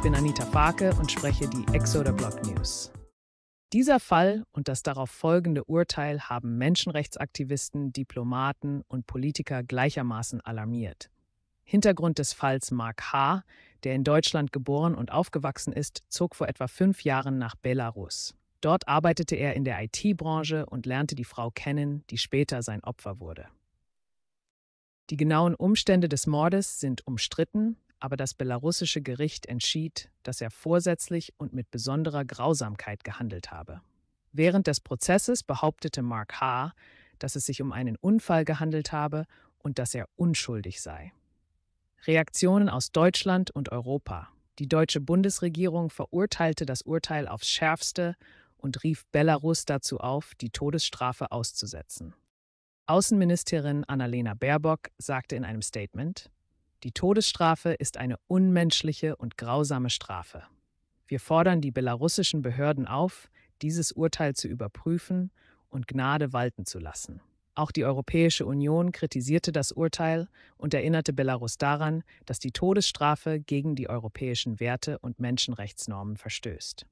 Ich bin Anita Farke und spreche die Exoder Blog News. Dieser Fall und das darauf folgende Urteil haben Menschenrechtsaktivisten, Diplomaten und Politiker gleichermaßen alarmiert. Hintergrund des Falls Mark H., der in Deutschland geboren und aufgewachsen ist, zog vor etwa fünf Jahren nach Belarus. Dort arbeitete er in der IT-Branche und lernte die Frau kennen, die später sein Opfer wurde. Die genauen Umstände des Mordes sind umstritten, aber das belarussische Gericht entschied, dass er vorsätzlich und mit besonderer Grausamkeit gehandelt habe. Während des Prozesses behauptete Mark H., dass es sich um einen Unfall gehandelt habe und dass er unschuldig sei. Reaktionen aus Deutschland und Europa. Die deutsche Bundesregierung verurteilte das Urteil aufs Schärfste und rief Belarus dazu auf, die Todesstrafe auszusetzen. Außenministerin Annalena Baerbock sagte in einem Statement, die Todesstrafe ist eine unmenschliche und grausame Strafe. Wir fordern die belarussischen Behörden auf, dieses Urteil zu überprüfen und Gnade walten zu lassen. Auch die Europäische Union kritisierte das Urteil und erinnerte Belarus daran, dass die Todesstrafe gegen die europäischen Werte und Menschenrechtsnormen verstößt.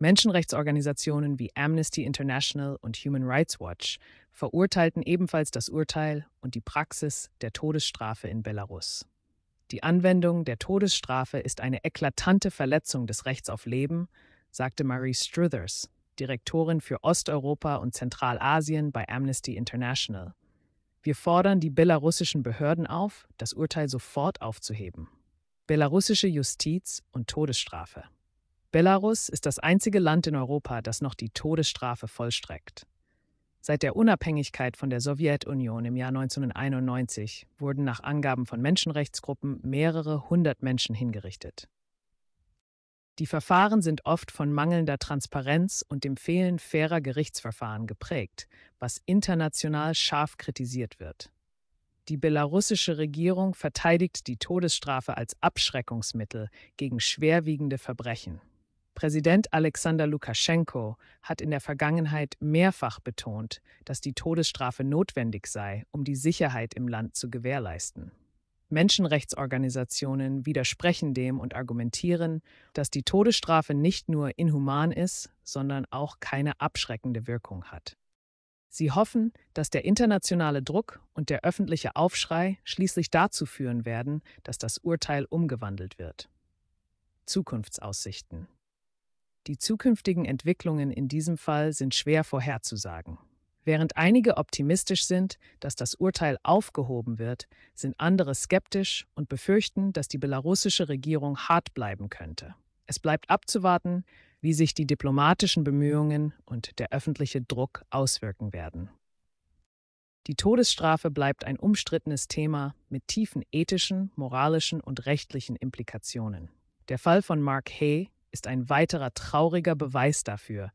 Menschenrechtsorganisationen wie Amnesty International und Human Rights Watch verurteilten ebenfalls das Urteil und die Praxis der Todesstrafe in Belarus. Die Anwendung der Todesstrafe ist eine eklatante Verletzung des Rechts auf Leben, sagte Marie Struthers, Direktorin für Osteuropa und Zentralasien bei Amnesty International. Wir fordern die belarussischen Behörden auf, das Urteil sofort aufzuheben. Belarussische Justiz und Todesstrafe. Belarus ist das einzige Land in Europa, das noch die Todesstrafe vollstreckt. Seit der Unabhängigkeit von der Sowjetunion im Jahr 1991 wurden nach Angaben von Menschenrechtsgruppen mehrere hundert Menschen hingerichtet. Die Verfahren sind oft von mangelnder Transparenz und dem Fehlen fairer Gerichtsverfahren geprägt, was international scharf kritisiert wird. Die belarussische Regierung verteidigt die Todesstrafe als Abschreckungsmittel gegen schwerwiegende Verbrechen. Präsident Alexander Lukaschenko hat in der Vergangenheit mehrfach betont, dass die Todesstrafe notwendig sei, um die Sicherheit im Land zu gewährleisten. Menschenrechtsorganisationen widersprechen dem und argumentieren, dass die Todesstrafe nicht nur inhuman ist, sondern auch keine abschreckende Wirkung hat. Sie hoffen, dass der internationale Druck und der öffentliche Aufschrei schließlich dazu führen werden, dass das Urteil umgewandelt wird. Zukunftsaussichten die zukünftigen Entwicklungen in diesem Fall sind schwer vorherzusagen. Während einige optimistisch sind, dass das Urteil aufgehoben wird, sind andere skeptisch und befürchten, dass die belarussische Regierung hart bleiben könnte. Es bleibt abzuwarten, wie sich die diplomatischen Bemühungen und der öffentliche Druck auswirken werden. Die Todesstrafe bleibt ein umstrittenes Thema mit tiefen ethischen, moralischen und rechtlichen Implikationen. Der Fall von Mark Hay ist ein weiterer trauriger Beweis dafür,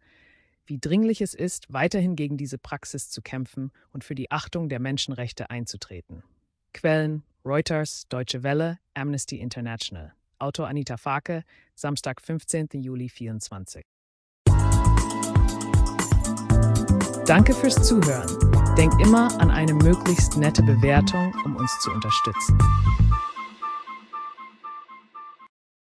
wie dringlich es ist, weiterhin gegen diese Praxis zu kämpfen und für die Achtung der Menschenrechte einzutreten. Quellen Reuters, Deutsche Welle, Amnesty International. Autor Anita Farke, Samstag, 15. Juli 24. Danke fürs Zuhören. Denk immer an eine möglichst nette Bewertung, um uns zu unterstützen.